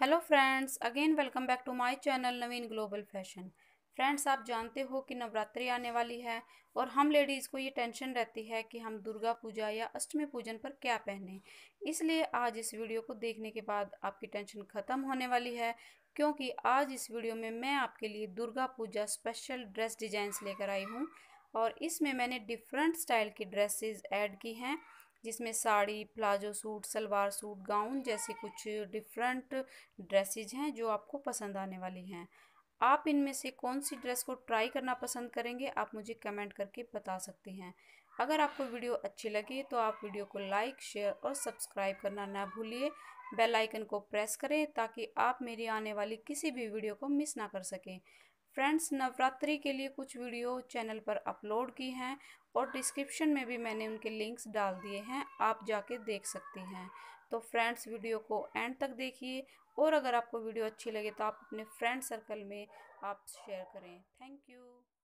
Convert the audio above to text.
hello friends again welcome back to my channel Naveen global fashion friends आप जानते हो कि नवरात्रि आने वाली है और हम लेडीज़ को ये टेंशन रहती है कि हम दुर्गा पूजा या अष्टमी पूजन पर क्या पहने इसलिए आज इस वीडियो को देखने के बाद आपकी टेंशन ख़त्म होने वाली है क्योंकि आज इस वीडियो में मैं आपके लिए Durga Puja special dress designs लेकर आई हूँ और इसमें मैंने डिफरेंट स्टाइल की ड्रेसेस ऐड की हैं जिसमें sari palazzo suit salwar suit gown जैसी कुछ डिफरेंट ड्रेसेज हैं जो आपको पसंद आने वाली हैं आप इनमें से कौन सी ड्रेस को ट्राई करना पसंद करेंगे आप मुझे कमेंट करके बता सकते हैं अगर आपको वीडियो अच्छी लगी तो आप वीडियो को लाइक शेयर और सब्सक्राइब करना ना भूलिए बेल आइकन को प्रेस करें ताकि आप मेरी आने वाली किसी भी वीडियो को मिस ना कर सकें फ्रेंड्स नवरात्रि के लिए कुछ वीडियो चैनल पर अपलोड की हैं और डिस्क्रिप्शन में भी मैंने उनके लिंक्स डाल दिए हैं आप जाके देख सकती हैं तो फ्रेंड्स वीडियो को एंड तक देखिए और अगर आपको वीडियो अच्छी लगे तो आप अपने फ्रेंड सर्कल में आप शेयर करें थैंक यू